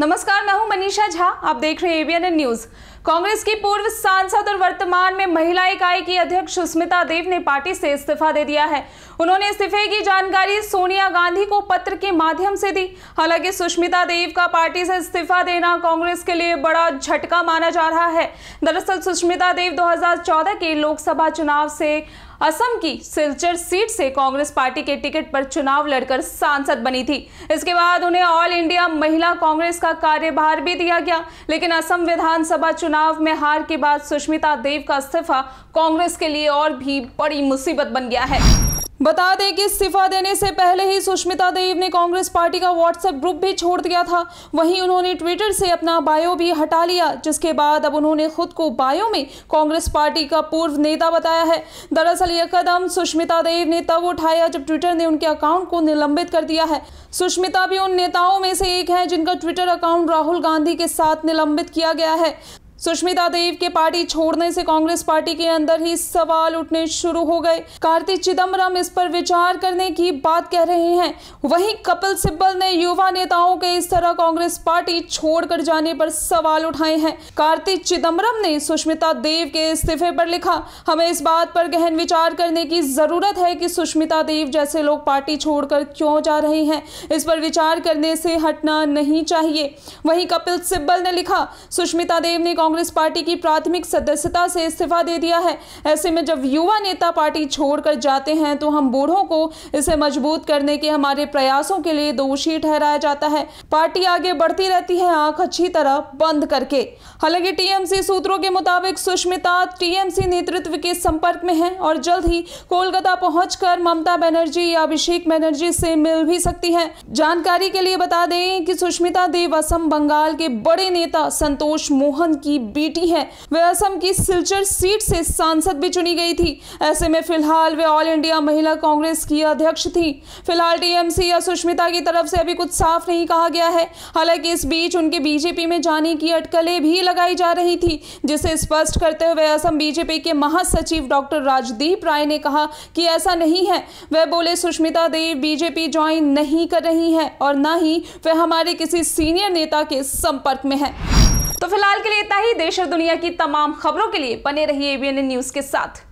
नमस्कार मैं हूं मनीषा झा आप देख रहे हैं एबीएन न्यूज कांग्रेस की पूर्व सांसद और वर्तमान में महिला इकाई की अध्यक्ष सुष्मिता देव ने पार्टी से इस्तीफा दे दिया है उन्होंने इस्तीफे की जानकारी सोनिया गांधी को पत्र के माध्यम से दी हालांकि सुष्मिता देव का पार्टी से इस्तीफा देना कांग्रेस के लिए बड़ा झटका माना जा रहा है दरअसल सुष्मिता देव दो के लोकसभा चुनाव से असम की सिलचर सीट से कांग्रेस पार्टी के टिकट पर चुनाव लड़कर सांसद बनी थी इसके बाद उन्हें ऑल इंडिया महिला कांग्रेस का कार्यभार भी दिया गया लेकिन असम विधानसभा चुनाव में हार के बाद सुष्मिता देव का इस्तीफा कांग्रेस के लिए और भी बड़ी मुसीबत बन गया है बता दें कि इस्तीफा देने से पहले ही सुष्मिता देव ने कांग्रेस पार्टी का व्हाट्सएप ग्रुप भी छोड़ दिया था वहीं उन्होंने ट्विटर से अपना बायो भी हटा लिया जिसके बाद अब उन्होंने खुद को बायो में कांग्रेस पार्टी का पूर्व नेता बताया है दरअसल यह कदम सुष्मिता देव ने तब उठाया जब ट्विटर ने उनके अकाउंट को निलंबित कर दिया है सुष्मिता भी उन नेताओं में से एक है जिनका ट्विटर अकाउंट राहुल गांधी के साथ निलंबित किया गया है सुष्मिता देव के पार्टी छोड़ने से कांग्रेस पार्टी के अंदर ही सवाल उठने शुरू हो गए कार्तिक चिदम्बरम इस पर विचार करने की बात कह रहे हैं वहीं कपिल सिब्बल ने युवा नेताओं के इस तरह कांग्रेस पार्टी छोड़कर जाने पर सवाल उठाए हैं कार्तिक चिदम्बरम ने सुष्मिता देव के इस्तीफे पर लिखा हमें इस बात पर गहन विचार करने की जरूरत है की सुष्मिता देव जैसे लोग पार्टी छोड़कर क्यों जा रहे हैं इस पर विचार करने से हटना नहीं चाहिए वही कपिल सिब्बल ने लिखा सुष्मिता देव ने कांग्रेस पार्टी की प्राथमिक सदस्यता से इस्तीफा दे दिया है ऐसे में जब युवा नेता पार्टी छोड़कर जाते हैं तो हम बूढ़ों को इसे मजबूत करने के हमारे प्रयासों के लिए दोषी ठहराया जाता है पार्टी आगे बढ़ती रहती है आंख अच्छी तरह बंद करके हालांकि टीएमसी सूत्रों के मुताबिक सुष्मिता टीएमसी नेतृत्व के संपर्क में है और जल्द ही कोलकाता पहुंचकर ममता बनर्जी या अभिषेक बनर्जी से मिल भी सकती है जानकारी के लिए बता दें कि सुष्मिता देव असम बंगाल के बड़े नेता संतोष मोहन की की बेटी हैं वे असम की सिलचर सीट से सांसद भी चुनी गई थी ऐसे में फिलहाल वे ऑल इंडिया महिला कांग्रेस की अध्यक्ष थी फिलहाल टीएमसी या सुष्मिता की तरफ से अभी कुछ साफ नहीं कहा गया है हालांकि इस बीच उनके बीजेपी में जाने की अटकलें भी लगाई जा रही थी जिसे स्पष्ट करते हुए असम बीजेपी के महासचिव डॉक्टर राजदीप राय ने कहा कि ऐसा नहीं है वह बोले सुष्मिता देव बीजेपी ज्वाइन नहीं कर रही हैं और ना ही वह हमारे किसी सीनियर नेता के संपर्क में है तो फिलहाल के लिए इतना ही देश और दुनिया की तमाम खबरों के लिए बने रहिए एबीएन न्यूज के साथ